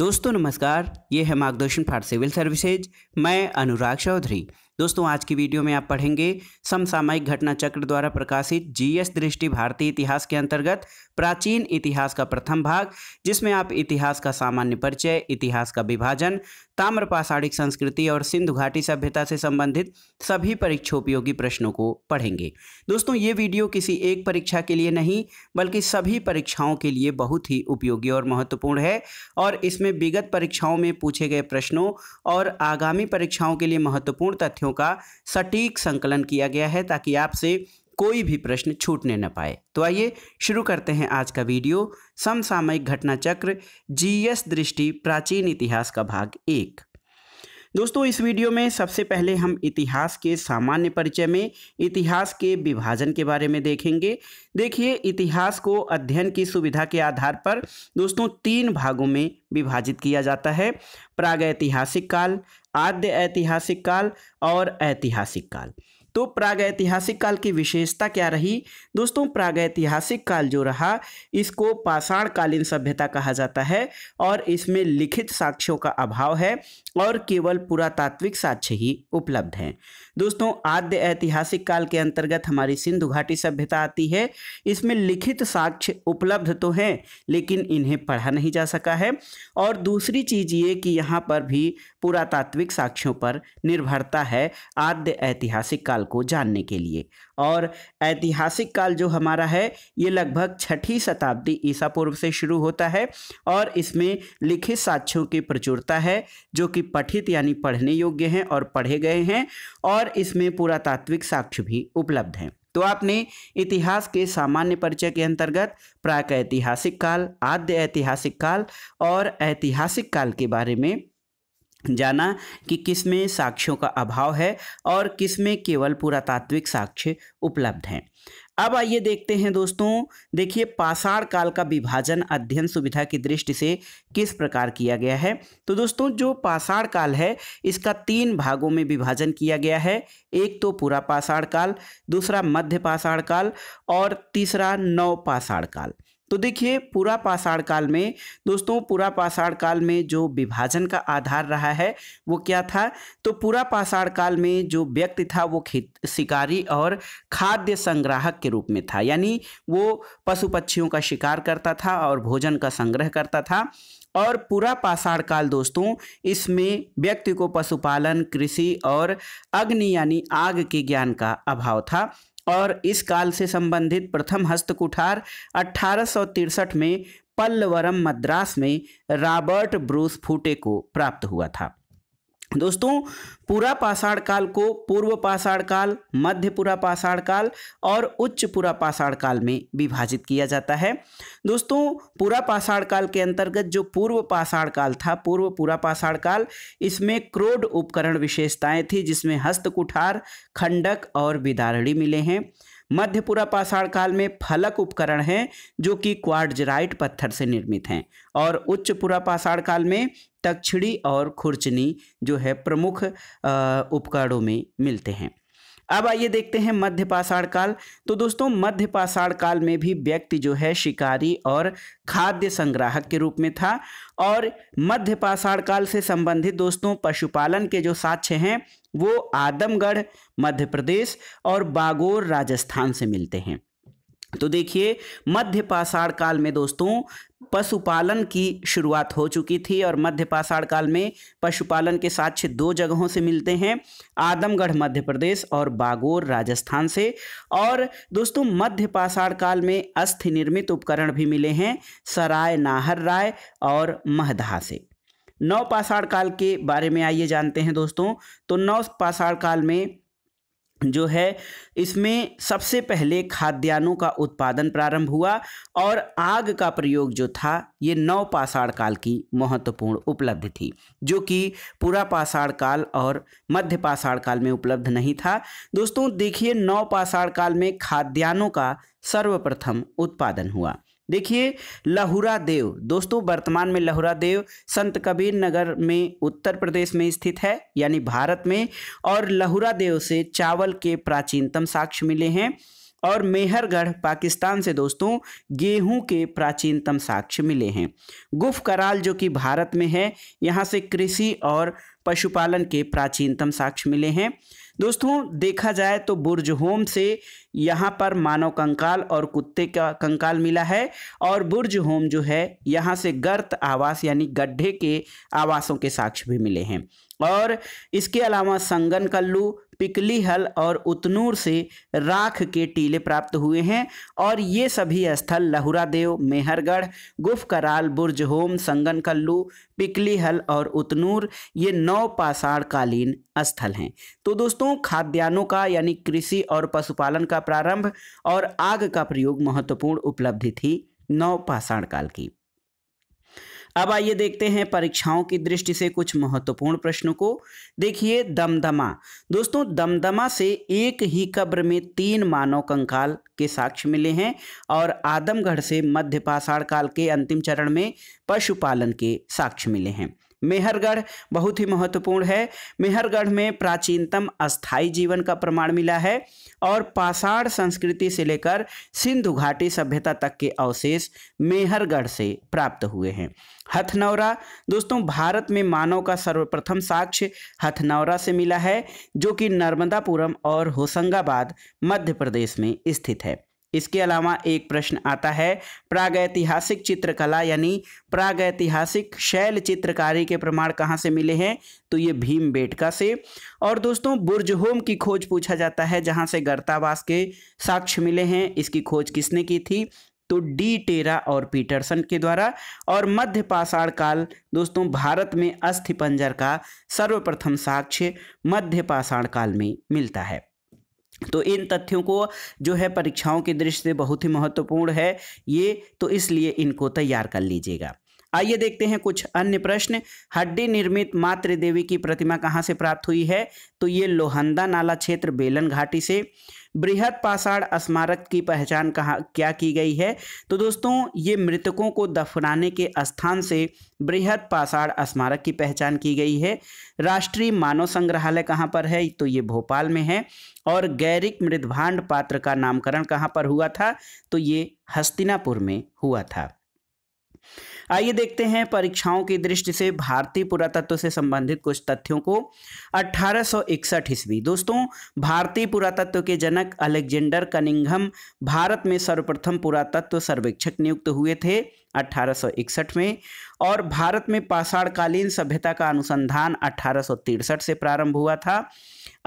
दोस्तों नमस्कार ये है मार्गदर्शन फॉर सिविल सर्विसेज मैं अनुराग चौधरी दोस्तों आज की वीडियो में आप पढ़ेंगे समसामयिक घटना चक्र द्वारा प्रकाशित जीएस दृष्टि भारतीय इतिहास के अंतर्गत प्राचीन इतिहास का प्रथम भाग जिसमें आप इतिहास का सामान्य परिचय इतिहास का विभाजन ताम्रपाषाणिक संस्कृति और सिंधु घाटी सभ्यता से संबंधित सभी परीक्षोपयोगी प्रश्नों को पढ़ेंगे दोस्तों ये वीडियो किसी एक परीक्षा के लिए नहीं बल्कि सभी परीक्षाओं के लिए बहुत ही उपयोगी और महत्वपूर्ण है और इसमें विगत परीक्षाओं में पूछे गए प्रश्नों और आगामी परीक्षाओं के लिए महत्वपूर्ण तथ्यों प्रश्नों का सटीक संकलन किया गया है ताकि आपसे कोई भी प्रश्न छूटने न पाए तो आइए शुरू करते हैं आज का वीडियो समसामयिक घटना चक्र जीएस दृष्टि प्राचीन इतिहास का भाग एक दोस्तों इस वीडियो में सबसे पहले हम इतिहास के सामान्य परिचय में इतिहास के विभाजन के बारे में देखेंगे देखिए इतिहास को अध्ययन की सुविधा के आधार पर दोस्तों तीन भागों में विभाजित किया जाता है प्रागैतिहासिक काल आद्य ऐतिहासिक काल और ऐतिहासिक काल तो प्रागैतिहासिक काल की विशेषता क्या रही दोस्तों प्रागैतिहासिक काल जो रहा इसको पाषाण कालीन सभ्यता कहा जाता है और इसमें लिखित साक्ष्यों का अभाव है और केवल पुरातात्विक साक्ष्य ही उपलब्ध हैं दोस्तों आद्य ऐतिहासिक काल के अंतर्गत हमारी सिंधु घाटी सभ्यता आती है इसमें लिखित साक्ष्य उपलब्ध तो हैं लेकिन इन्हें पढ़ा नहीं जा सका है और दूसरी चीज़ ये कि यहाँ पर भी पुरातात्विक साक्ष्यों पर निर्भरता है आद्य ऐतिहासिक काल को जानने के लिए और ऐतिहासिक काल जो हमारा है ये लगभग छठी शताब्दी ईसा पूर्व से शुरू होता है और इसमें लिखित साक्ष्यों की प्रचुरता है जो कि पठित यानी पढ़ने योग्य हैं और पढ़े गए हैं और इसमें पुरातात्विक साक्ष्य भी उपलब्ध हैं तो आपने इतिहास के सामान्य परिचय के अंतर्गत प्राक ऐतिहासिक काल आद्य ऐतिहासिक काल और ऐतिहासिक काल के बारे में जाना कि किस में साक्ष्यों का अभाव है और किस में केवल पुरातात्विक साक्ष्य उपलब्ध हैं अब आइए देखते हैं दोस्तों देखिए पाषाण काल का विभाजन अध्ययन सुविधा की दृष्टि से किस प्रकार किया गया है तो दोस्तों जो पाषाण काल है इसका तीन भागों में विभाजन किया गया है एक तो पूरा पाषाण काल दूसरा मध्य पाषाण काल और तीसरा नव पाषाण काल तो देखिए पूरा पाषाण काल में दोस्तों पूरा पाषाण काल में जो विभाजन का आधार रहा है वो क्या था तो पूरा पाषाण काल में जो व्यक्ति था वो खेत शिकारी और खाद्य संग्राहक के रूप में था यानी वो पशु पक्षियों का शिकार करता था और भोजन का संग्रह करता था और पूरा पाषाण काल दोस्तों इसमें व्यक्ति को पशुपालन कृषि और अग्नि यानी आग के ज्ञान का अभाव था और इस काल से संबंधित प्रथम हस्त कुठार अठारह में पल्लवरम मद्रास में रॉबर्ट ब्रूस फूटे को प्राप्त हुआ था दोस्तों पूरा पाषाण काल को पूर्व पाषाण काल मध्य पूरा पाषाण काल और उच्च पूरा पाषाण काल में विभाजित किया जाता है दोस्तों पूरा पाषाण काल के अंतर्गत जो पूर्व पाषाण काल था पूर्व पूरा पाषाण काल इसमें क्रोड उपकरण विशेषताएं थी जिसमें हस्तकुठार खंडक और विदारणी मिले हैं मध्यपुरा पाषाण काल में फलक उपकरण हैं जो कि क्वार्टजराइट पत्थर से निर्मित हैं और पुरा पाषाण काल में तक्षिणी और खुरचनी जो है प्रमुख उपकरणों में मिलते हैं अब आइए देखते हैं मध्य पाषाण काल तो दोस्तों मध्य पाषाण काल में भी व्यक्ति जो है शिकारी और खाद्य संग्राहक के रूप में था और मध्य पाषाण काल से संबंधित दोस्तों पशुपालन के जो साक्ष्य हैं वो आदमगढ़ मध्य प्रदेश और बागोर राजस्थान से मिलते हैं तो देखिए मध्य पाषाण काल में दोस्तों पशुपालन की शुरुआत हो चुकी थी और मध्य पाषाण काल में पशुपालन के साक्ष्य दो जगहों से मिलते हैं आदमगढ़ मध्य प्रदेश और बागोर राजस्थान से और दोस्तों मध्य पाषाण काल में अस्थि निर्मित उपकरण भी मिले हैं सराय नाहर राय और महदहा से नौ पाषाण काल के बारे में आइए जानते हैं दोस्तों तो नौ पाषाण काल में जो है इसमें सबसे पहले खाद्यान्नों का उत्पादन प्रारंभ हुआ और आग का प्रयोग जो था ये नव पाषाण काल की महत्वपूर्ण उपलब्धि थी जो कि पूरा पाषाण काल और मध्य पाषाण काल में उपलब्ध नहीं था दोस्तों देखिए नव पाषाण काल में खाद्यान्नों का सर्वप्रथम उत्पादन हुआ देखिए लहुरा देव दोस्तों वर्तमान में लहुरा देव संत कबीर नगर में उत्तर प्रदेश में स्थित है यानी भारत में और लहुरा देव से चावल के प्राचीनतम साक्ष्य मिले हैं और मेहरगढ़ पाकिस्तान से दोस्तों गेहूं के प्राचीनतम साक्ष्य मिले हैं गुफ कराल जो कि भारत में है यहां से कृषि और पशुपालन के प्राचीनतम साक्ष्य मिले हैं दोस्तों देखा जाए तो बुर्जहोम से यहाँ पर मानव कंकाल और कुत्ते का कंकाल मिला है और बुर्ज होम जो है यहाँ से गर्त आवास यानी गड्ढे के आवासों के साक्ष्य भी मिले हैं और इसके अलावा संगन कल्लू पिकली हल और उतनूर से राख के टीले प्राप्त हुए हैं और ये सभी स्थल लहुरा देव मेहरगढ़ गुफ कराल बुर्ज होम संगन कल्लू पिकली हल और उतनूर ये नौ पाषाण कालीन स्थल हैं तो दोस्तों खाद्यान्नों का यानी कृषि और पशुपालन का का प्रारंभ और आग का प्रयोग महत्वपूर्ण उपलब्धि थी नवपाषाण काल की अब आइए देखते हैं परीक्षाओं की दृष्टि से कुछ महत्वपूर्ण प्रश्नों को देखिए दमदमा दोस्तों दमदमा से एक ही कब्र में तीन मानव कंकाल के साक्ष्य मिले हैं और आदमगढ़ से मध्य पाषाण काल के अंतिम चरण में पशुपालन के साक्ष्य मिले हैं मेहरगढ़ बहुत ही महत्वपूर्ण है मेहरगढ़ में प्राचीनतम अस्थाई जीवन का प्रमाण मिला है और पाषाण संस्कृति से लेकर सिंधु घाटी सभ्यता तक के अवशेष मेहरगढ़ से प्राप्त हुए हैं हथनौरा दोस्तों भारत में मानव का सर्वप्रथम साक्ष्य हथनौरा से मिला है जो कि नर्मदापुरम और होशंगाबाद मध्य प्रदेश में स्थित है इसके अलावा एक प्रश्न आता है प्रागैतिहासिक चित्रकला यानी प्रागैतिहासिक शैल चित्रकारी के प्रमाण कहाँ से मिले हैं तो ये भीम बेटका से और दोस्तों बुर्जहोम की खोज पूछा जाता है जहाँ से गर्तावास के साक्ष्य मिले हैं इसकी खोज किसने की थी तो डी टेरा और पीटरसन के द्वारा और मध्य पाषाण काल दोस्तों भारत में अस्थि पंजर का सर्वप्रथम साक्ष्य मध्य पाषाण काल में मिलता है तो इन तथ्यों को जो है परीक्षाओं की दृष्टि से बहुत ही महत्वपूर्ण है ये तो इसलिए इनको तैयार कर लीजिएगा आइए देखते हैं कुछ अन्य प्रश्न हड्डी निर्मित मातृ देवी की प्रतिमा कहाँ से प्राप्त हुई है तो ये लोहंदा नाला क्षेत्र बेलन घाटी से बृहद पाषाण स्मारक की पहचान कहाँ क्या की गई है तो दोस्तों ये मृतकों को दफनाने के स्थान से बृहद पाषाण स्मारक की पहचान की गई है राष्ट्रीय मानव संग्रहालय कहाँ पर है तो ये भोपाल में है और गैरिक मृदभांड पात्र का नामकरण कहाँ पर हुआ था तो ये हस्तिनापुर में हुआ था आइए देखते हैं परीक्षाओं की दृष्टि से भारतीय पुरातत्व से संबंधित कुछ तथ्यों को 1861 ईस्वी दोस्तों भारतीय पुरातत्व के जनक अलेक्जेंडर कनिंघम भारत में सर्वप्रथम पुरातत्व सर्वेक्षक नियुक्त हुए थे 1861 में और भारत में पाषाणकालीन सभ्यता का अनुसंधान अठारह से प्रारंभ हुआ था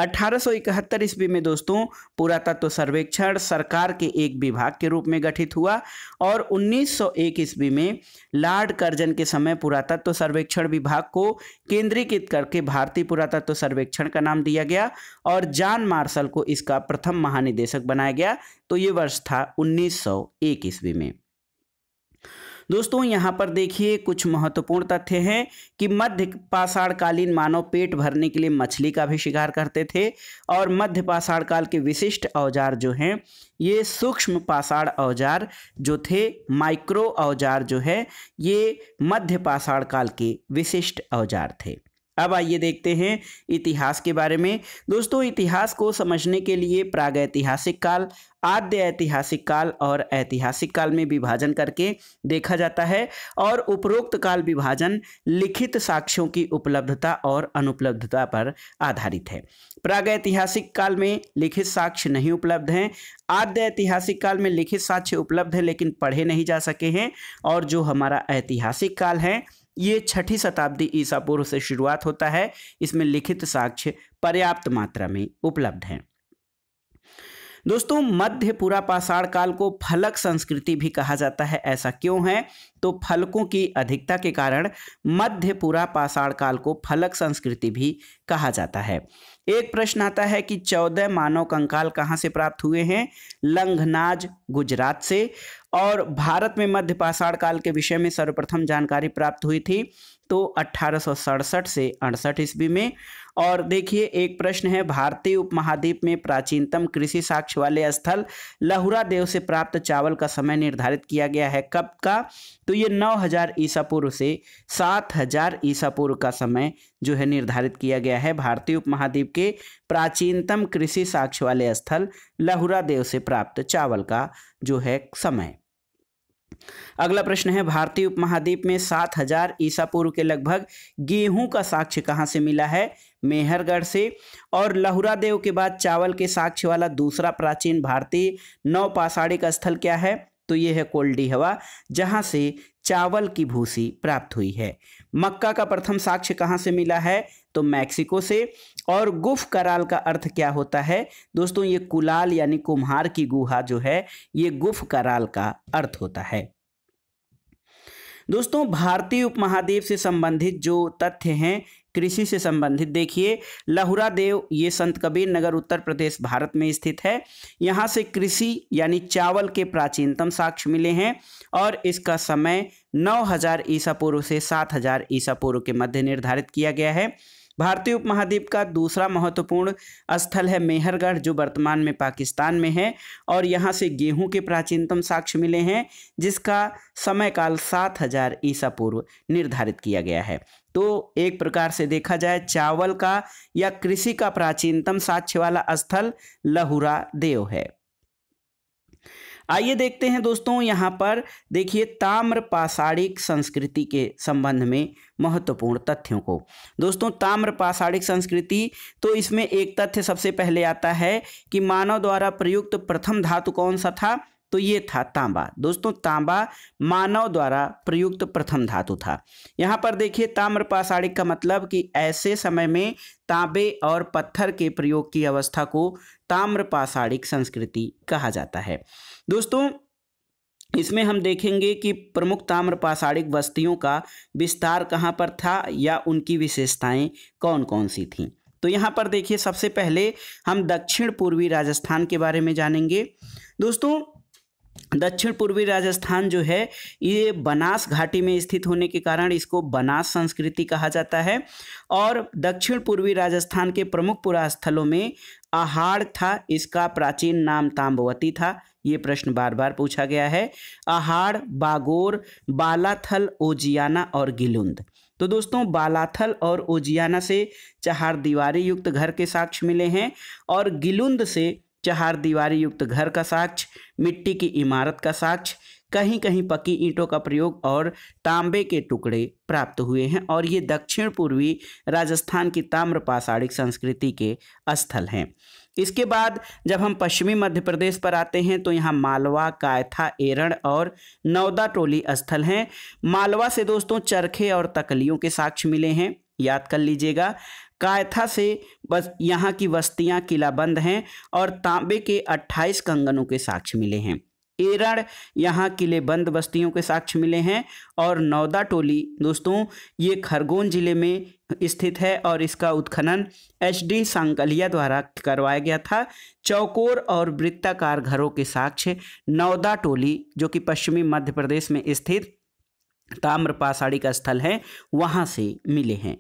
1871 ईस्वी में दोस्तों पुरातत्व सर्वेक्षण सरकार के एक विभाग के रूप में गठित हुआ और 1901 ईस्वी में लॉर्ड कर्जन के समय पुरातत्व सर्वेक्षण विभाग को केंद्रीकृत करके भारतीय पुरातत्व सर्वेक्षण का नाम दिया गया और जॉन मार्शल को इसका प्रथम महानिदेशक बनाया गया तो ये वर्ष था उन्नीस ईस्वी में दोस्तों यहाँ पर देखिए कुछ महत्वपूर्ण तथ्य हैं कि मध्य पाषाण कालीन मानव पेट भरने के लिए मछली का भी शिकार करते थे और मध्य पाषाण काल के विशिष्ट औजार जो हैं ये सूक्ष्म पाषाण औजार जो थे माइक्रो औजार जो है ये मध्य पाषाण काल के विशिष्ट औजार थे अब आइए देखते हैं इतिहास के बारे में दोस्तों इतिहास को समझने के लिए प्राग ऐतिहासिक काल आद्य ऐतिहासिक काल और ऐतिहासिक काल में विभाजन करके देखा जाता है और उपरोक्त काल विभाजन लिखित साक्ष्यों की उपलब्धता और अनुपलब्धता पर आधारित है प्राग ऐतिहासिक काल में लिखित साक्ष्य नहीं उपलब्ध हैं आद्य ऐतिहासिक काल में लिखित साक्ष्य उपलब्ध है लेकिन पढ़े नहीं जा सके हैं और जो हमारा ऐतिहासिक काल है ये छठी शताब्दी ईसा पूर्व से शुरुआत होता है इसमें लिखित साक्ष्य पर्याप्त मात्रा में उपलब्ध हैं दोस्तों मध्य पूरा पाषाण काल को फलक संस्कृति भी कहा जाता है ऐसा क्यों है तो फलकों की अधिकता के कारण मध्य पूरा पाषाण काल को फलक संस्कृति भी कहा जाता है एक प्रश्न आता है कि चौदह मानव कंकाल कहाँ से प्राप्त हुए हैं लंघनाज गुजरात से और भारत में मध्य पाषाण काल के विषय में सर्वप्रथम जानकारी प्राप्त हुई थी तो अट्ठारह से अड़सठ ईस्वी में और देखिए एक प्रश्न है भारतीय उपमहाद्वीप में प्राचीनतम कृषि साक्ष्य वाले स्थल लहुरा देव से प्राप्त चावल का समय निर्धारित किया गया है कब का तो ये 9000 ईसा पूर्व से 7000 ईसा पूर्व का समय जो है निर्धारित किया गया है भारतीय उपमहाद्वीप के प्राचीनतम कृषि साक्ष्य वाले स्थल लहुरा देव से प्राप्त चावल का जो है समय अगला प्रश्न है भारतीय उपमहाद्वीप में सात हजार ईसा पूर्व के लगभग गेहूं का साक्ष्य कहाँ से मिला है मेहरगढ़ से और लहुरा देव के बाद चावल के साक्ष्य वाला दूसरा प्राचीन भारतीय नौपाषाणिक स्थल क्या है तो ये है कोल्डी हवा जहाँ से चावल की भूसी प्राप्त हुई है मक्का का प्रथम साक्ष्य कहाँ से मिला है तो मैक्सिको से और गुफ कराल का अर्थ क्या होता है दोस्तों ये कुलाल यानी कुम्हार की गुहा जो है ये गुफ कराल का अर्थ होता है दोस्तों भारतीय उपमहाद्वीप से संबंधित जो तथ्य हैं कृषि से संबंधित देखिए लहुरा देव ये संत कबीर नगर उत्तर प्रदेश भारत में स्थित है यहाँ से कृषि यानी चावल के प्राचीनतम साक्ष्य मिले हैं और इसका समय 9000 ईसा पूर्व से 7000 ईसा पूर्व के मध्य निर्धारित किया गया है भारतीय उपमहाद्वीप का दूसरा महत्वपूर्ण स्थल है मेहरगढ़ जो वर्तमान में पाकिस्तान में है और यहाँ से गेहूं के प्राचीनतम साक्ष्य मिले हैं जिसका समय काल सात हजार ईसा पूर्व निर्धारित किया गया है तो एक प्रकार से देखा जाए चावल का या कृषि का प्राचीनतम साक्ष्य वाला स्थल लहुरा देव है आइए देखते हैं दोस्तों यहाँ पर देखिए ताम्र पाषाणिक संस्कृति के संबंध में महत्वपूर्ण तथ्यों को दोस्तों ताम्र पाषाणिक संस्कृति तो इसमें एक तथ्य सबसे पहले आता है कि मानव द्वारा प्रयुक्त प्रथम धातु कौन सा था तो ये था तांबा दोस्तों तांबा मानव द्वारा प्रयुक्त प्रथम धातु था यहाँ पर देखिए ताम्र पाषाणिक का मतलब कि ऐसे समय में तांबे और पत्थर के प्रयोग की अवस्था को ताम्र पाषाणिक संस्कृति कहा जाता है दोस्तों इसमें हम देखेंगे कि प्रमुख ताम्र पाषाणिक बस्तियों का विस्तार कहाँ पर था या उनकी विशेषताएं कौन कौन सी थीं तो यहाँ पर देखिए सबसे पहले हम दक्षिण पूर्वी राजस्थान के बारे में जानेंगे दोस्तों दक्षिण पूर्वी राजस्थान जो है ये बनास घाटी में स्थित होने के कारण इसको बनास संस्कृति कहा जाता है और दक्षिण पूर्वी राजस्थान के प्रमुख पुरास्थलों में आहाड़ था इसका प्राचीन नाम ताम्बवती था ये प्रश्न बार बार पूछा गया है आहाड़ बागोर बालाथल ओजियाना और गिलुंद तो दोस्तों बालाथल और ओजियाना से चहार दीवारी युक्त घर के साक्ष्य मिले हैं और गिलुंद से चार दीवारी युक्त घर का साक्ष्य मिट्टी की इमारत का साक्ष्य कहीं कहीं पकी ईंटों का प्रयोग और तांबे के टुकड़े प्राप्त हुए हैं और ये दक्षिण पूर्वी राजस्थान की ताम्रपाषाणिक संस्कृति के स्थल हैं इसके बाद जब हम पश्चिमी मध्य प्रदेश पर आते हैं तो यहाँ मालवा कायथा एरण और नौदा टोली स्थल हैं मालवा से दोस्तों चरखे और तकलियों के साक्ष्य मिले हैं याद कर लीजिएगा कायथा से बस यहाँ की बस्तियाँ किलाबंद हैं और तांबे के 28 कंगनों के साक्ष्य मिले हैं एरण यहाँ किले बंद बस्तियों के साक्ष्य मिले हैं और नौदा टोली दोस्तों ये खरगोन जिले में स्थित है और इसका उत्खनन एच डी सांकलिया द्वारा करवाया गया था चौकोर और वृत्ताकार घरों के साक्ष्य नौदा टोली जो कि पश्चिमी मध्य प्रदेश में स्थित ताम्रपाषाड़ी का स्थल है वहाँ से मिले हैं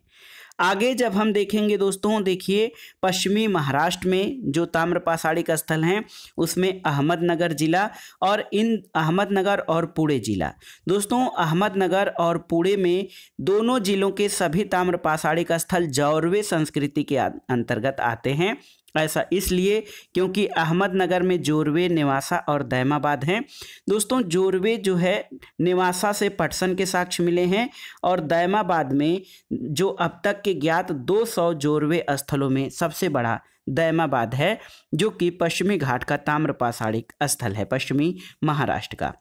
आगे जब हम देखेंगे दोस्तों देखिए पश्चिमी महाराष्ट्र में जो ताम्रपाषाणी का स्थल हैं उसमें अहमदनगर ज़िला और इन अहमदनगर और पुणे ज़िला दोस्तों अहमदनगर और पुणे में दोनों जिलों के सभी ताम्रपाषाणी का स्थल जौरवे संस्कृति के अं-, अंतर्गत आते हैं ऐसा इसलिए क्योंकि अहमदनगर में जोरवे निवासा और दैमाबाद हैं दोस्तों जोरवे जो है निवासा से पटसन के साक्ष मिले हैं और दैमाबाद में जो अब तक के ज्ञात 200 जोरवे स्थलों में सबसे बड़ा दैमाबाद है जो कि पश्चिमी घाट का ताम्रपाषाणिक स्थल है पश्चिमी महाराष्ट्र का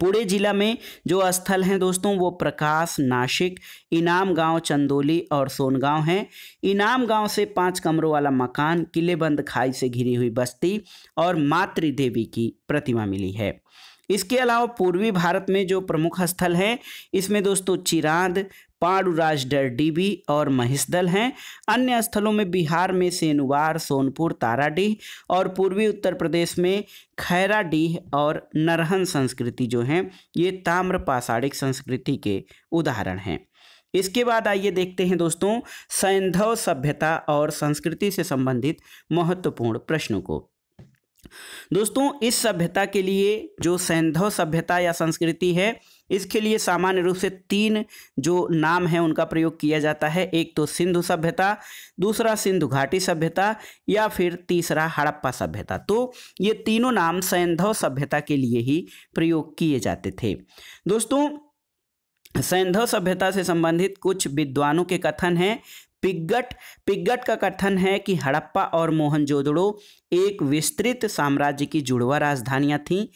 पूरे जिला में जो स्थल हैं दोस्तों वो प्रकाश नासिक इनाम गांव चंदोली और सोनगांव हैं इनाम गांव से पाँच कमरों वाला मकान किलेबंद खाई से घिरी हुई बस्ती और मातृ देवी की प्रतिमा मिली है इसके अलावा पूर्वी भारत में जो प्रमुख स्थल हैं इसमें दोस्तों पाड़ू राजडर डीबी और महिषदल हैं अन्य स्थलों में बिहार में सेनुवार सोनपुर ताराडीह और पूर्वी उत्तर प्रदेश में खैराडीह और नरहन संस्कृति जो हैं ये ताम्र पाषाणिक संस्कृति के उदाहरण हैं इसके बाद आइए देखते हैं दोस्तों सैंधव सभ्यता और संस्कृति से संबंधित महत्वपूर्ण प्रश्नों को दोस्तों इस सभ्यता के लिए जो सैंधव सभ्यता या संस्कृति है इसके लिए सामान्य रूप से तीन जो नाम है उनका प्रयोग किया जाता है एक तो सिंधु सभ्यता दूसरा सिंधु घाटी सभ्यता या फिर तीसरा हड़प्पा सभ्यता तो ये तीनों नाम सैंधव सभ्यता के लिए ही प्रयोग किए जाते थे दोस्तों सैंधव सभ्यता से संबंधित कुछ विद्वानों के कथन हैं पिग्गट पिग्गट का कथन है कि हड़प्पा और मोहनजोदड़ो एक विस्तृत साम्राज्य की जुड़वा राजधानियां थीं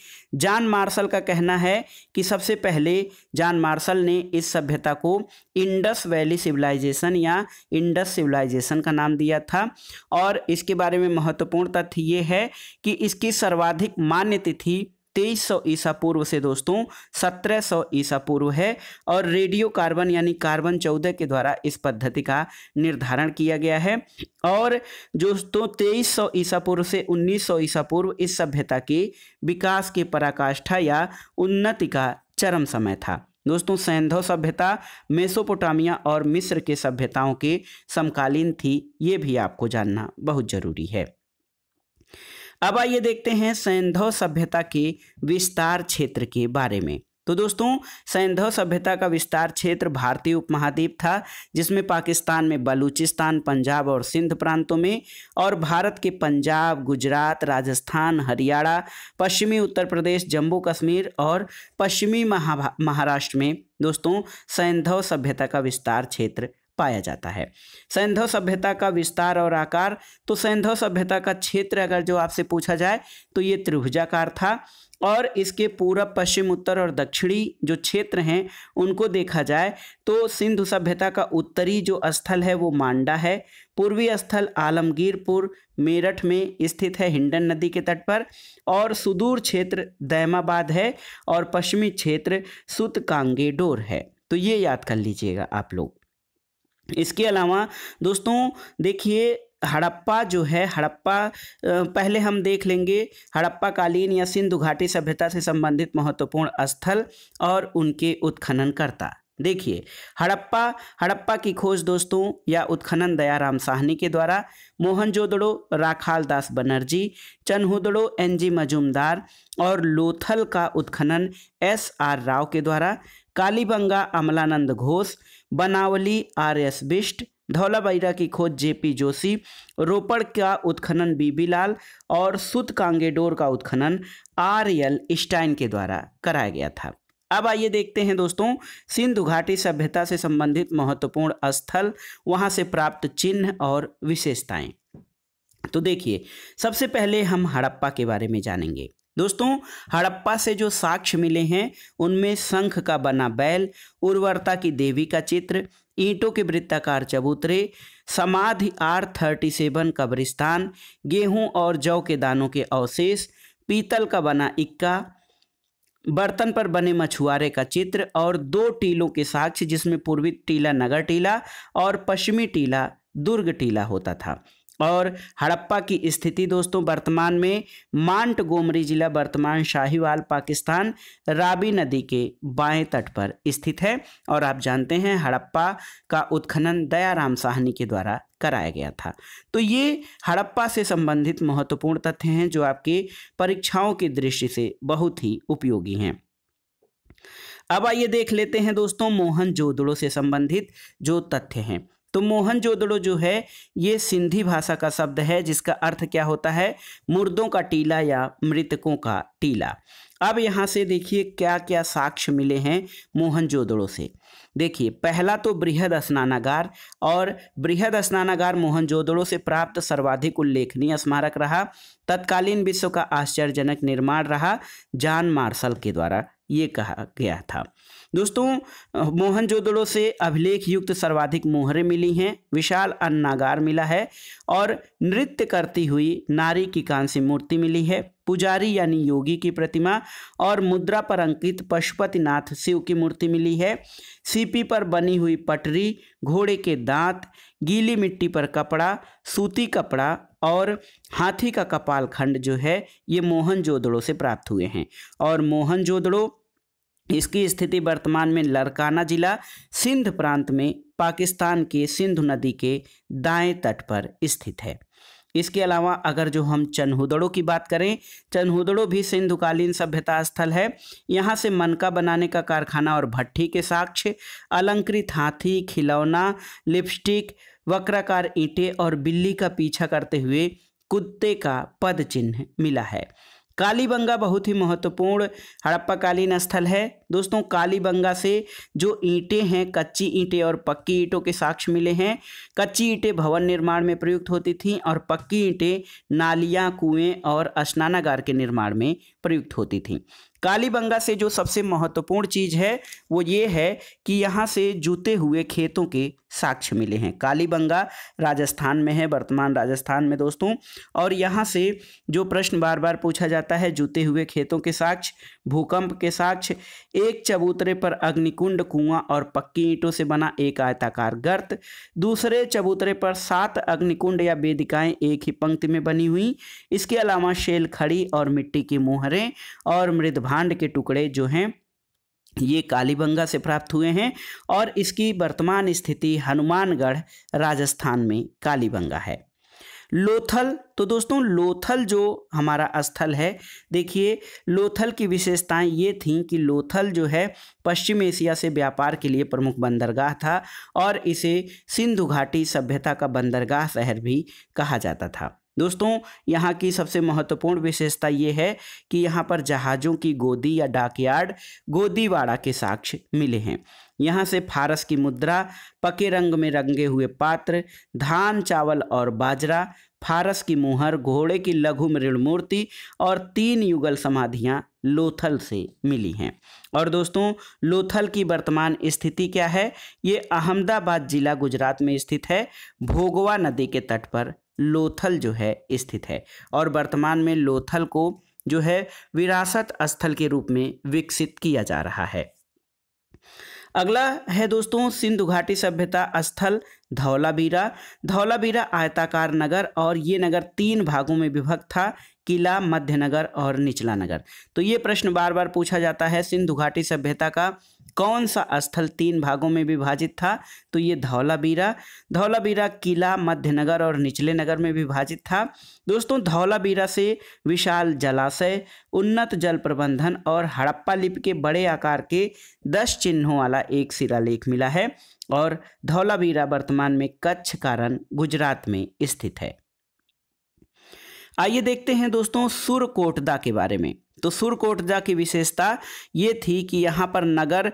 जान मार्शल का कहना है कि सबसे पहले जान मार्शल ने इस सभ्यता को इंडस वैली सिविलाइजेशन या इंडस सिविलाइजेशन का नाम दिया था और इसके बारे में महत्वपूर्ण तथ्य ये है कि इसकी सर्वाधिक मान्य तिथि तेईस सौ ईसा पूर्व से दोस्तों सत्रह सौ ईसा पूर्व है और रेडियो कार्बन यानी कार्बन चौदह के द्वारा इस पद्धति का निर्धारण किया गया है और दोस्तों तेईस सौ ईसा पूर्व से उन्नीस सौ ईसा पूर्व इस सभ्यता के विकास की पराकाष्ठा या उन्नति का चरम समय था दोस्तों सैंधव सभ्यता मेसोपोटामिया और मिस्र के सभ्यताओं के समकालीन थी ये भी आपको जानना बहुत ज़रूरी है अब आइए देखते हैं सैंधव सभ्यता के विस्तार क्षेत्र के बारे में तो दोस्तों सैंधव सभ्यता का विस्तार क्षेत्र भारतीय उपमहाद्वीप था जिसमें पाकिस्तान में बलूचिस्तान पंजाब और सिंध प्रांतों में और भारत के पंजाब गुजरात राजस्थान हरियाणा पश्चिमी उत्तर प्रदेश जम्मू कश्मीर और पश्चिमी महाराष्ट्र में दोस्तों सैंधव सभ्यता का विस्तार क्षेत्र पाया जाता है सैंधव सभ्यता का विस्तार और आकार तो सैंधव सभ्यता का क्षेत्र अगर जो आपसे पूछा जाए तो ये त्रिभुजाकार था और इसके पूरब पश्चिम उत्तर और दक्षिणी जो क्षेत्र हैं उनको देखा जाए तो सिंधु सभ्यता का उत्तरी जो स्थल है वो मांडा है पूर्वी स्थल आलमगीरपुर मेरठ में स्थित है हिंडन नदी के तट पर और सुदूर क्षेत्र दैमाबाद है और पश्चिमी क्षेत्र सुत कांगेडोर है तो ये याद कर लीजिएगा आप लोग इसके अलावा दोस्तों देखिए हड़प्पा जो है हड़प्पा पहले हम देख लेंगे हड़प्पा कालीन या सिंधु घाटी सभ्यता से संबंधित महत्वपूर्ण स्थल और उनके उत्खननकर्ता देखिए हड़प्पा हड़प्पा की खोज दोस्तों या उत्खनन दयाराम साहनी के द्वारा मोहनजोदड़ो राखाल दास बनर्जी चन्हुदड़ो एन जी और लोथल का उत्खनन एस आर राव के द्वारा कालीबंगा अमलानंद घोष बनावली आर एस बिष्ट धौलाबैरा की खोज जेपी जोशी रोपड़ का उत्खनन बीबी लाल और सुत कांगेडोर का उत्खनन आर एल स्टाइन के द्वारा कराया गया था अब आइए देखते हैं दोस्तों सिंधु घाटी सभ्यता से संबंधित महत्वपूर्ण स्थल वहां से प्राप्त चिन्ह और विशेषताएं तो देखिए सबसे पहले हम हड़प्पा के बारे में जानेंगे दोस्तों हड़प्पा से जो साक्ष्य मिले हैं उनमें शंख का बना बैल उर्वरता की देवी का चित्र ईंटों के वृत्ताकार चबूतरे समाधि आर थर्टी सेवन कब्रिस्तान गेहूं और जौ के दानों के अवशेष पीतल का बना इक्का बर्तन पर बने मछुआरे का चित्र और दो टीलों के साक्ष्य जिसमें पूर्वी टीला नगर टीला और पश्चिमी टीला दुर्ग टीला होता था और हड़प्पा की स्थिति दोस्तों वर्तमान में मांट गोमरी जिला वर्तमान शाहीवाल पाकिस्तान राबी नदी के बाएं तट पर स्थित है और आप जानते हैं हड़प्पा का उत्खनन दयाराम साहनी के द्वारा कराया गया था तो ये हड़प्पा से संबंधित महत्वपूर्ण तथ्य हैं जो आपके परीक्षाओं की दृष्टि से बहुत ही उपयोगी हैं अब आइए देख लेते हैं दोस्तों मोहन जोदड़ो से संबंधित जो तथ्य हैं तो मोहनजोदड़ो जो है ये सिंधी भाषा का शब्द है जिसका अर्थ क्या होता है मुर्दों का टीला या मृतकों का टीला अब यहाँ से देखिए क्या क्या साक्ष्य मिले हैं मोहनजोदड़ो से देखिए पहला तो बृहद स्नानागार और बृहद स्नानागार मोहनजोदड़ो से प्राप्त सर्वाधिक उल्लेखनीय स्मारक रहा तत्कालीन विश्व का आश्चर्यजनक निर्माण रहा जॉन मार्शल के द्वारा ये कहा गया था दोस्तों मोहनजोदड़ो से अभिलेख युक्त सर्वाधिक मोहरें मिली हैं विशाल अन्नागार मिला है और नृत्य करती हुई नारी की कांसी मूर्ति मिली है पुजारी यानी योगी की प्रतिमा और मुद्रा पर अंकित पशुपतिनाथ शिव की मूर्ति मिली है सीपी पर बनी हुई पटरी घोड़े के दांत गीली मिट्टी पर कपड़ा सूती कपड़ा और हाथी का कपाल खंड जो है ये मोहनजोदड़ो से प्राप्त हुए हैं और मोहनजोदड़ो इसकी स्थिति वर्तमान में लड़काना जिला सिंध प्रांत में पाकिस्तान के सिंधु नदी के दाएं तट पर स्थित है इसके अलावा अगर जो हम चनहुदड़ों की बात करें चनहुदड़ो भी सिंधुकालीन सभ्यता स्थल है यहाँ से मनका बनाने का कारखाना और भट्टी के साक्ष्य अलंकृत हाथी खिलौना लिपस्टिक वक्राकार ईंटें और बिल्ली का पीछा करते हुए कुत्ते का पद चिन्ह मिला है कालीबंगा बहुत ही महत्वपूर्ण हड़प्पा कालीन स्थल है दोस्तों कालीबंगा से जो ईंटें हैं कच्ची ईंटें और पक्की ईंटों के साक्ष्य मिले हैं कच्ची ईंटें भवन निर्माण में प्रयुक्त होती थीं और पक्की ईंटें नालियाँ कुएँ और स्नानागार के निर्माण में प्रयुक्त होती थीं कालीबंगा से जो सबसे महत्वपूर्ण चीज़ है वो ये है कि यहाँ से जूते हुए खेतों के साक्ष्य मिले हैं कालीबंगा राजस्थान में है वर्तमान राजस्थान में दोस्तों और यहाँ से जो प्रश्न बार बार पूछा जाता है जूते हुए खेतों के साक्ष्य भूकंप के साक्ष्य एक चबूतरे पर अग्निकुंड कुआं और पक्की ईंटों से बना एक आयताकार गर्त दूसरे चबूतरे पर सात अग्निकुंड या वेदिकाएं एक ही पंक्ति में बनी हुई इसके अलावा शेल खड़ी और मिट्टी की मोहरें और मृदभांड के टुकड़े जो हैं ये कालीबंगा से प्राप्त हुए हैं और इसकी वर्तमान स्थिति हनुमानगढ़ राजस्थान में कालीबंगा है लोथल तो दोस्तों लोथल जो हमारा स्थल है देखिए लोथल की विशेषताएं ये थीं कि लोथल जो है पश्चिम एशिया से व्यापार के लिए प्रमुख बंदरगाह था और इसे सिंधु घाटी सभ्यता का बंदरगाह शहर भी कहा जाता था दोस्तों यहाँ की सबसे महत्वपूर्ण विशेषता ये है कि यहाँ पर जहाज़ों की गोदी या डाकयार्ड गोदीवाड़ा के साक्ष्य मिले हैं यहाँ से फारस की मुद्रा पके रंग में रंगे हुए पात्र धान चावल और बाजरा फारस की मुहर घोड़े की लघु मृण मूर्ति और तीन युगल समाधियाँ लोथल से मिली हैं और दोस्तों लोथल की वर्तमान स्थिति क्या है ये अहमदाबाद जिला गुजरात में स्थित है भोगवा नदी के तट पर लोथल जो है स्थित है और वर्तमान में लोथल को जो है विरासत स्थल के रूप में विकसित किया जा रहा है अगला है दोस्तों सिंधु घाटी सभ्यता स्थल धौलाबीरा धौलाबीरा आयताकार नगर और ये नगर तीन भागों में विभक्त था किला मध्य नगर और निचला नगर तो ये प्रश्न बार बार पूछा जाता है सिंधु घाटी सभ्यता का कौन सा स्थल तीन भागों में विभाजित था तो ये धौलाबीरा धौलाबीरा किला मध्यनगर और निचले नगर में विभाजित था दोस्तों धौलाबीरा से विशाल जलाशय उन्नत जल प्रबंधन और हड़प्पा लिप के बड़े आकार के दस चिन्हों वाला एक शिलालेख मिला है और धौलाबीरा वर्तमान में कच्छ कारण गुजरात में स्थित है आइए देखते हैं दोस्तों सुरकोटदा के बारे में तो सुरकोटजा की विशेषता ये थी कि यहाँ पर नगर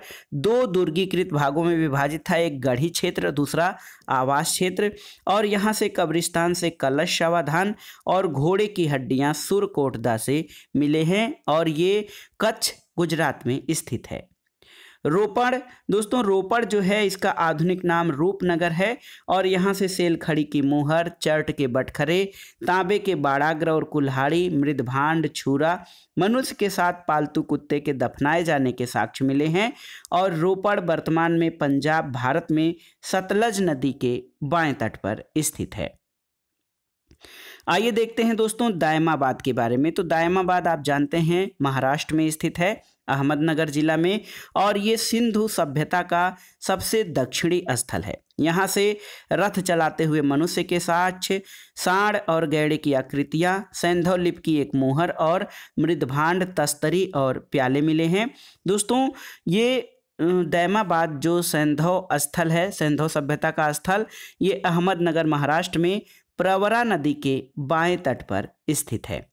दो दुर्गीकृत भागों में विभाजित था एक गढ़ी क्षेत्र दूसरा आवास क्षेत्र और यहाँ से कब्रिस्तान से कलश शवाधान और घोड़े की हड्डियाँ सुरकोटदा से मिले हैं और ये कच्छ गुजरात में स्थित है रोपड़ दोस्तों रोपड़ जो है इसका आधुनिक नाम रूपनगर है और यहाँ से सेल खड़ी की मोहर चर्ट के बटखरे तांबे के बाड़ाग्र और कुल्हाड़ी मृदभांड छूरा मनुष्य के साथ पालतू कुत्ते के दफनाए जाने के साक्ष्य मिले हैं और रोपड़ वर्तमान में पंजाब भारत में सतलज नदी के बाएं तट पर स्थित है आइए देखते हैं दोस्तों दायमाबाद के बारे में तो दायमाबाद आप जानते हैं महाराष्ट्र में स्थित है अहमदनगर जिला में और ये सिंधु सभ्यता का सबसे दक्षिणी स्थल है यहाँ से रथ चलाते हुए मनुष्य के साक्ष साढ़ और गैड़े की आकृतियाँ सैंधव लिप की एक मोहर और मृदभांड तस्तरी और प्याले मिले हैं दोस्तों ये दैमाबाद जो सैंधव स्थल है सैंधव सभ्यता का स्थल ये अहमदनगर महाराष्ट्र में प्रवरा नदी के बाएं तट पर स्थित है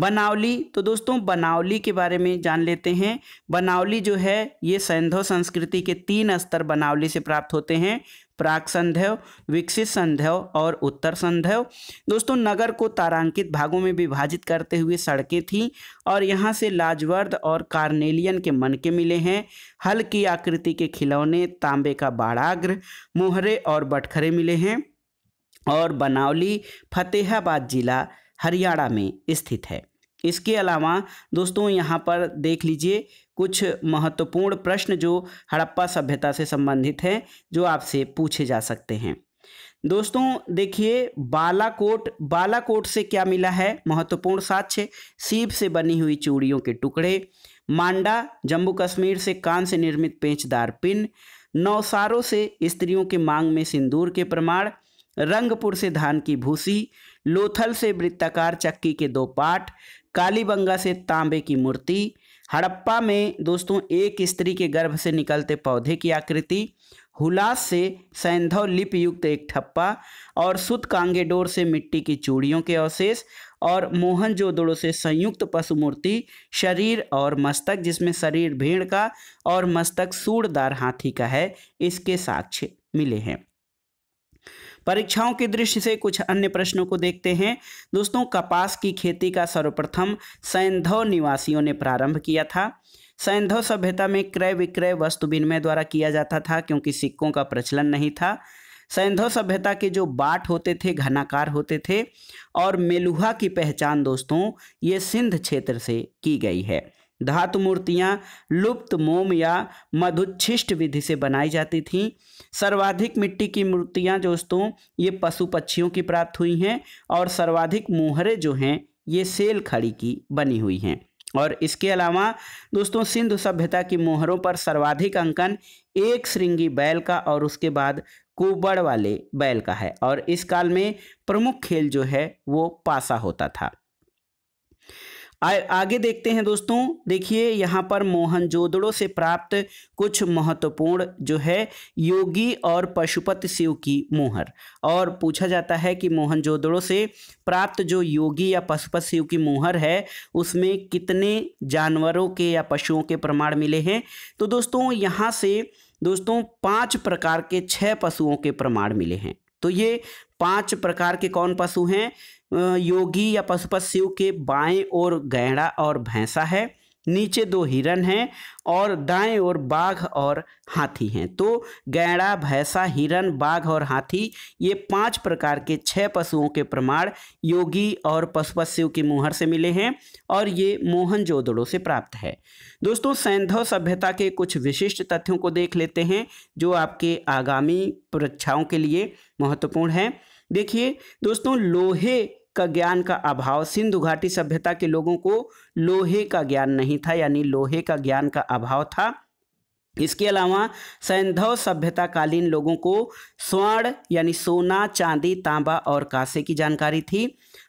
बनावली तो दोस्तों बनावली के बारे में जान लेते हैं बनावली जो है ये सैंधव संस्कृति के तीन स्तर बनावली से प्राप्त होते हैं प्राक संध्यव विकसित संध्यव और उत्तर संध्यव दोस्तों नगर को तारांकित भागों में विभाजित करते हुए सड़कें थीं और यहाँ से लाजवर्द और कार्नेलियन के मनके मिले हैं हल की आकृति के खिलौने तांबे का बाड़ाग्र मोहरे और बटखरे मिले हैं और बनावली फतेहाबाद जिला हरियाणा में स्थित है इसके अलावा दोस्तों यहाँ पर देख लीजिए कुछ महत्वपूर्ण प्रश्न जो हड़प्पा सभ्यता से संबंधित हैं जो आपसे पूछे जा सकते हैं दोस्तों देखिए बालाकोट बालाकोट से क्या मिला है महत्वपूर्ण साक्ष्य सीप से बनी हुई चूड़ियों के टुकड़े मांडा जम्मू कश्मीर से कान से निर्मित पेंचदार पिन नौसारों से स्त्रियों के मांग में सिंदूर के प्रमाण रंगपुर से धान की भूसी लोथल से वृत्ताकार चक्की के दो पार्ट कालीबंगा से तांबे की मूर्ति हड़प्पा में दोस्तों एक स्त्री के गर्भ से निकलते पौधे की आकृति हुलास से सैंधव लिप युक्त एक ठप्पा और सुत कांगेडोर से मिट्टी की चूड़ियों के अवशेष और मोहनजोदड़ो से संयुक्त पशु मूर्ति शरीर और मस्तक जिसमें शरीर भेड़ का और मस्तक सूरदार हाथी का है इसके साक्ष्य मिले हैं परीक्षाओं की दृष्टि से कुछ अन्य प्रश्नों को देखते हैं दोस्तों कपास की खेती का सर्वप्रथम सैंधव निवासियों ने प्रारंभ किया था सैंधव सभ्यता में क्रय विक्रय वस्तु विनिमय द्वारा किया जाता था क्योंकि सिक्कों का प्रचलन नहीं था सैंधव सभ्यता के जो बाट होते थे घनाकार होते थे और मेलुहा की पहचान दोस्तों ये सिंध क्षेत्र से की गई है धातु मूर्तियाँ लुप्त मोम या मधुच्छिष्ट विधि से बनाई जाती थीं सर्वाधिक मिट्टी की मूर्तियाँ दोस्तों ये पशु पक्षियों की प्राप्त हुई हैं और सर्वाधिक मुहरे जो हैं ये सेल खड़ी की बनी हुई हैं और इसके अलावा दोस्तों सिंधु सभ्यता की मोहरों पर सर्वाधिक अंकन एक श्रृंगी बैल का और उसके बाद कुबड़ वाले बैल का है और इस काल में प्रमुख खेल जो है वो पासा होता था आ, आगे देखते हैं दोस्तों देखिए यहाँ पर मोहनजोदड़ो से प्राप्त कुछ महत्वपूर्ण जो है योगी और पशुपति शिव की मोहर और पूछा जाता है कि मोहनजोदड़ो से प्राप्त जो योगी या पशुपत शिव की मोहर है उसमें कितने जानवरों के या पशुओं के प्रमाण मिले हैं तो दोस्तों यहाँ से दोस्तों पांच प्रकार के छह पशुओं के प्रमाण मिले हैं तो ये पांच प्रकार के कौन पशु हैं योगी या पशुपत शिव के बाएं और गैड़ा और भैंसा है नीचे दो हिरन हैं और दाएं ओर बाघ और हाथी हैं तो गैड़ा भैंसा हिरन बाघ और हाथी ये पांच प्रकार के छह पशुओं के प्रमाण योगी और पशुपस्यु की मुहर से मिले हैं और ये मोहन जोदड़ों से प्राप्त है दोस्तों सैंधव सभ्यता के कुछ विशिष्ट तथ्यों को देख लेते हैं जो आपके आगामी परीक्षाओं के लिए महत्वपूर्ण है देखिए दोस्तों लोहे का ज्ञान का अभाव सिंधु घाटी सभ्यता के लोगों को लोहे का ज्ञान नहीं था यानी लोहे का ज्ञान का अभाव था इसके अलावा सैंधव सभ्यताकालीन लोगों को स्वर्ण यानी सोना चांदी तांबा और कांसे की जानकारी थी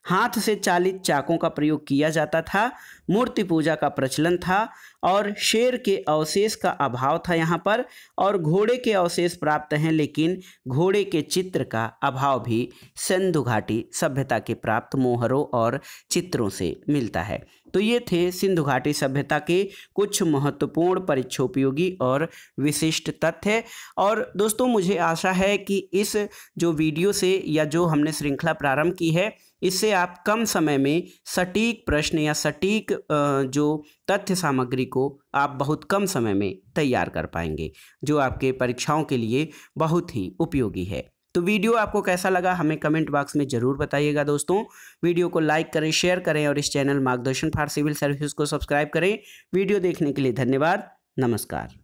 हाथ से चालित चाकों का प्रयोग किया जाता था मूर्ति पूजा का प्रचलन था और शेर के अवशेष का अभाव था यहाँ पर और घोड़े के अवशेष प्राप्त हैं लेकिन घोड़े के चित्र का अभाव भी सिंधु घाटी सभ्यता के प्राप्त मोहरों और चित्रों से मिलता है तो ये थे सिंधु घाटी सभ्यता के कुछ महत्वपूर्ण परिच्छोपयोगी और विशिष्ट तथ्य और दोस्तों मुझे आशा है कि इस जो वीडियो से या जो हमने श्रृंखला प्रारंभ की है इससे आप कम समय में सटीक प्रश्न या सटीक जो तथ्य सामग्री को आप बहुत कम समय में तैयार कर पाएंगे जो आपके परीक्षाओं के लिए बहुत ही उपयोगी है तो वीडियो आपको कैसा लगा हमें कमेंट बॉक्स में ज़रूर बताइएगा दोस्तों वीडियो को लाइक करें शेयर करें और इस channel Margdarshan for civil services को सब्सक्राइब करें वीडियो देखने के लिए धन्यवाद नमस्कार